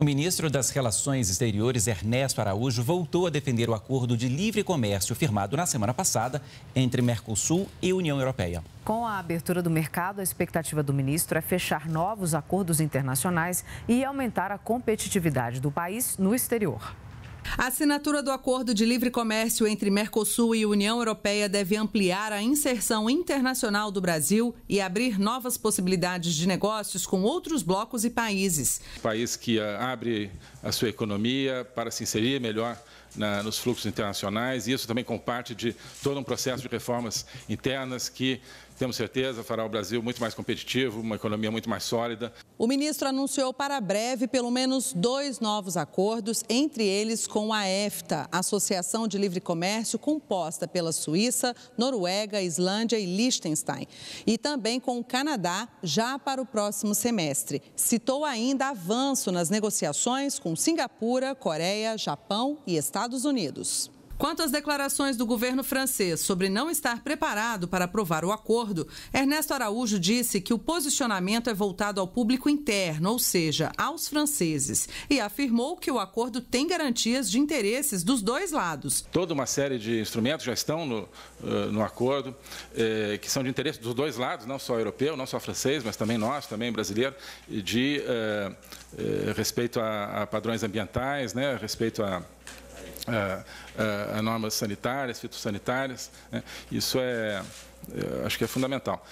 O ministro das Relações Exteriores, Ernesto Araújo, voltou a defender o acordo de livre comércio firmado na semana passada entre Mercosul e União Europeia. Com a abertura do mercado, a expectativa do ministro é fechar novos acordos internacionais e aumentar a competitividade do país no exterior. A assinatura do acordo de livre comércio entre Mercosul e União Europeia deve ampliar a inserção internacional do Brasil e abrir novas possibilidades de negócios com outros blocos e países. País que ah, abre a sua economia para se inserir melhor na, nos fluxos internacionais, e isso também com parte de todo um processo de reformas internas que temos certeza, fará o Brasil muito mais competitivo, uma economia muito mais sólida. O ministro anunciou para breve pelo menos dois novos acordos, entre eles com a EFTA, Associação de Livre Comércio composta pela Suíça, Noruega, Islândia e Liechtenstein, e também com o Canadá, já para o próximo semestre. Citou ainda avanço nas negociações com Singapura, Coreia, Japão e Estados Unidos. Quanto às declarações do governo francês sobre não estar preparado para aprovar o acordo, Ernesto Araújo disse que o posicionamento é voltado ao público interno, ou seja, aos franceses, e afirmou que o acordo tem garantias de interesses dos dois lados. Toda uma série de instrumentos já estão no, eh, no acordo, eh, que são de interesse dos dois lados, não só europeu, não só francês, mas também nós, também brasileiro, de eh, respeito a, a, padrões ambientais, né, respeito a a, normas sanitárias, fitossanitárias. Né? Isso é, é, acho que é fundamental.